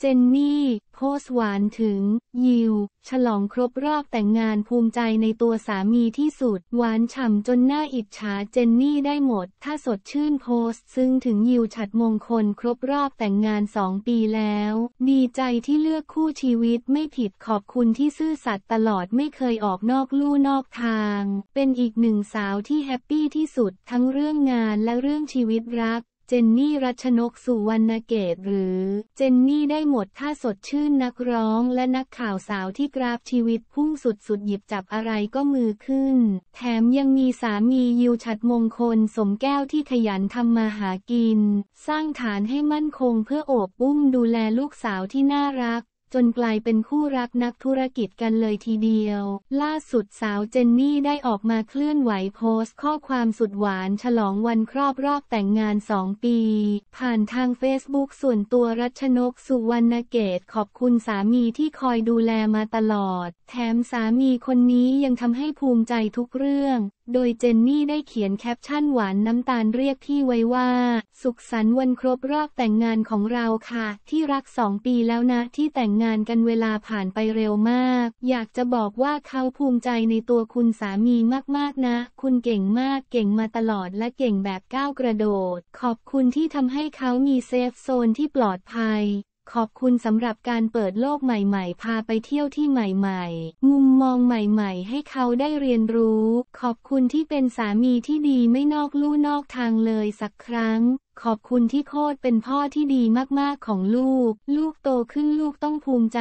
เจนนี่ โพสหวานถึง ยิว ฉลองครบรอบแต่งงานภูมิใจในตัวสามีที่สุด หวานฉ่ำจนหน้าอิจฉาเจนนี่ได้หมด ถ้าสดชื่นโพสซึ่งถึงยิวฉัดมงคลครบรอบแต่งงานสองปีแล้ว ดีใจที่เลือกคู่ชีวิตไม่ผิดขอบคุณที่ซื่อสัตย์ตลอดไม่เคยออกนอกลู่นอกทาง เป็นอีกหนึ่งสาวที่แฮปปี้ที่สุดทั้งเรื่องงานและเรื่องชีวิตรักเจนนี่รัชนกสุวรรณเกตหรือ เจนนี่ได้หมดท่าสดชื่นนักร้องและนักข่าวสาวที่กราฟชีวิตพุ่งสุดสุดหยิบจับอะไรก็มือขึ้น แถมยังมีสามียิวฉัดมงคลสมแก้วที่ขยันทำมาหากิน สร้างฐานให้มั่นคงเพื่อโอบปุ้มดูแลลูกสาวที่น่ารักจนกลายเป็นคู่รักนักธุรกิจกันเลยทีเดียว ล่าสุดสาวเจนนี่ได้ออกมาเคลื่อนไหวโพสต์ ข้อความสุดหวานฉลองวันครอบรอบแต่งงาน 2 ปี ผ่านทางเฟซบุ๊กส่วนตัวรัชนกสุวรรณเกตขอบคุณสามีที่คอยดูแลมาตลอด แถมสามีคนนี้ยังทำให้ภูมิใจทุกเรื่องโดยเจนนี่ได้เขียนแคปชั่นหวานน้ำตาลเรียกพี่ไว้ว่า สุขสันต์วันครบรอบแต่งงานของเราค่ะ ที่รักสองปีแล้วนะ ที่แต่งงานกันเวลาผ่านไปเร็วมาก อยากจะบอกว่าเขาภูมิใจในตัวคุณสามีมากๆนะ คุณเก่งมากเก่งมาตลอดและเก่งแบบก้าวกระโดด ขอบคุณที่ทำให้เขามีเซฟโซนที่ปลอดภัยขอบคุณสำหรับการเปิดโลกใหม่ ๆ พาไปเที่ยวที่ใหม่ๆมุมมองใหม่ ๆ ให้เขาได้เรียนรู้ ขอบคุณที่เป็นสามีที่ดีไม่นอกลู่นอกทางเลยสักครั้ง ขอบคุณที่โคตรเป็นพ่อที่ดีมากๆ ของลูก ลูกโตขึ้นลูกต้องภูมิใจ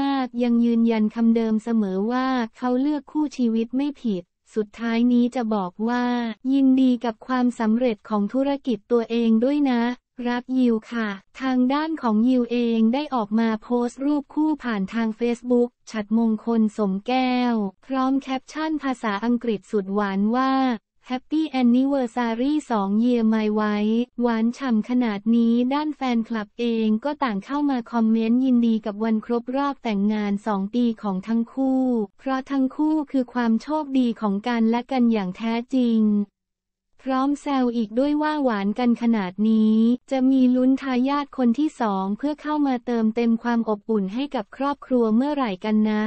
มากๆ ยังยืนยันคำเดิมเสมอว่าเขาเลือกคู่ชีวิตไม่ผิด สุดท้ายนี้จะบอกว่า ยินดีกับความสำเร็จของธุรกิจตัวเองด้วยนะรับยิวค่ะ ทางด้านของยิวเองได้ออกมาโพสต์รูปคู่ผ่านทางเฟซบุ๊กฉัดมงคลสมแก้ว พร้อมแคปชั่นภาษาอังกฤษสุดหวานว่า Happy Anniversary 2 Year My Wife หวานฉ่ำขนาดนี้ด้านแฟนคลับเองก็ต่างเข้ามาคอมเมนต์ยินดีกับวันครบรอบแต่งงาน 2 ปีของทั้งคู่ เพราะทั้งคู่คือความโชคดีของกันและกันอย่างแท้จริงพร้อมแซวอีกด้วยว่าหวานกันขนาดนี้ จะมีลุ้นทายาทคนที่สองเพื่อเข้ามาเติมเต็มความอบอุ่นให้กับครอบครัวเมื่อไหร่กันนะ